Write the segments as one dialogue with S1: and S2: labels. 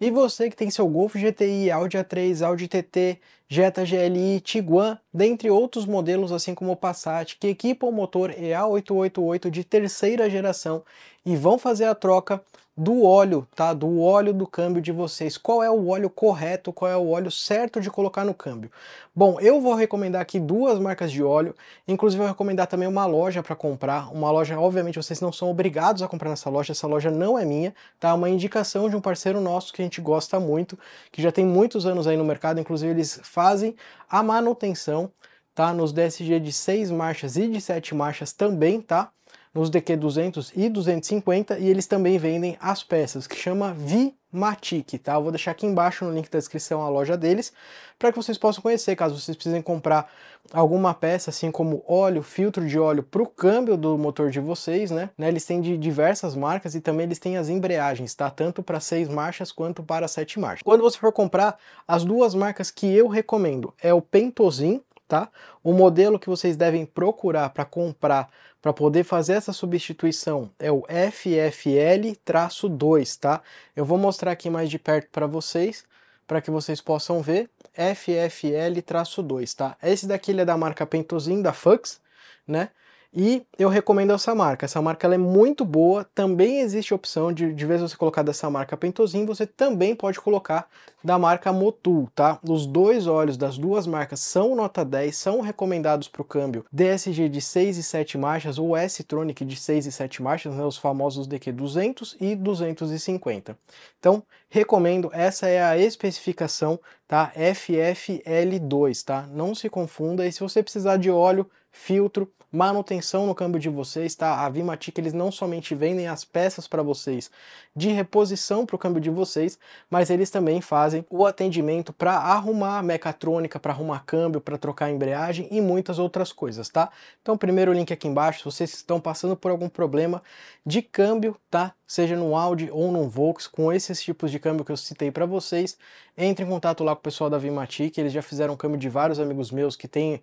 S1: E você que tem seu Golf GTI, Audi A3, Audi TT, Jetta GLI Tiguan, dentre outros modelos assim como o Passat, que equipam o motor EA888 de terceira geração e vão fazer a troca do óleo, tá? Do óleo do câmbio de vocês. Qual é o óleo correto, qual é o óleo certo de colocar no câmbio? Bom, eu vou recomendar aqui duas marcas de óleo, inclusive eu vou recomendar também uma loja para comprar, uma loja, obviamente vocês não são obrigados a comprar nessa loja, essa loja não é minha, tá? É uma indicação de um parceiro nosso que a gente gosta muito, que já tem muitos anos aí no mercado, inclusive eles fazem fazem a manutenção, tá? Nos DSG de 6 marchas e de 7 marchas também, tá? Nos DQ 200 e 250 e eles também vendem as peças que chama Vi Matic, tá? Eu vou deixar aqui embaixo no link da descrição a loja deles, para que vocês possam conhecer, caso vocês precisem comprar alguma peça, assim como óleo, filtro de óleo para o câmbio do motor de vocês, né? né? Eles têm de diversas marcas e também eles têm as embreagens, tá? Tanto para seis marchas quanto para sete marchas. Quando você for comprar, as duas marcas que eu recomendo é o Pentozin tá? O modelo que vocês devem procurar para comprar para poder fazer essa substituição é o FFL-2, tá? Eu vou mostrar aqui mais de perto para vocês, para que vocês possam ver. FFL-2, tá? Esse daqui ele é da marca Pentosin, da Fux, né? E eu recomendo essa marca. Essa marca ela é muito boa. Também existe a opção de, de vez você colocar dessa marca Pentosin, você também pode colocar da marca Motul, tá? Os dois óleos das duas marcas são nota 10, são recomendados para o câmbio DSG de 6 e 7 marchas ou S-Tronic de 6 e 7 marchas, né? Os famosos DQ 200 e 250. Então, recomendo. Essa é a especificação, tá? FFL2, tá? Não se confunda. E se você precisar de óleo filtro, manutenção no câmbio de vocês, tá? A Vimatic eles não somente vendem as peças para vocês de reposição para o câmbio de vocês, mas eles também fazem o atendimento para arrumar mecatrônica, para arrumar câmbio, para trocar embreagem e muitas outras coisas, tá? Então, primeiro link aqui embaixo, se vocês estão passando por algum problema de câmbio, tá? Seja no Audi ou no Volks, com esses tipos de câmbio que eu citei para vocês, entre em contato lá com o pessoal da Vimatic, eles já fizeram câmbio de vários amigos meus que têm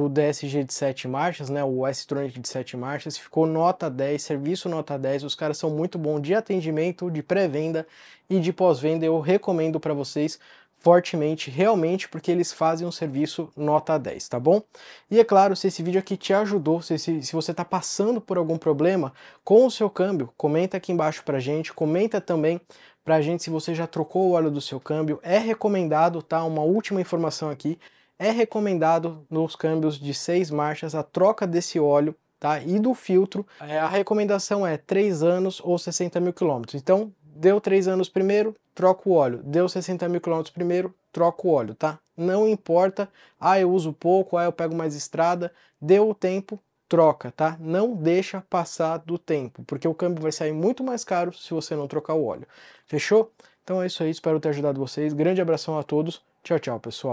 S1: o DSG de 7 marchas, né, o S-Tronic de 7 marchas, ficou nota 10, serviço nota 10, os caras são muito bons de atendimento, de pré-venda e de pós-venda, eu recomendo para vocês fortemente, realmente, porque eles fazem um serviço nota 10, tá bom? E é claro, se esse vídeo aqui te ajudou, se, se, você está passando por algum problema com o seu câmbio, comenta aqui embaixo para gente, comenta também para gente se você já trocou o óleo do seu câmbio, é recomendado, tá? Uma última informação aqui, é recomendado nos câmbios de seis marchas a troca desse óleo tá? e do filtro. É, a recomendação é 3 anos ou 60 mil quilômetros. Então, deu 3 anos primeiro, troca o óleo. Deu 60 mil quilômetros primeiro, troca o óleo, tá? Não importa, ah, eu uso pouco, ah, eu pego mais estrada. Deu o tempo, troca, tá? Não deixa passar do tempo, porque o câmbio vai sair muito mais caro se você não trocar o óleo. Fechou? Então é isso aí, espero ter ajudado vocês. Grande abração a todos. Tchau, tchau, pessoal.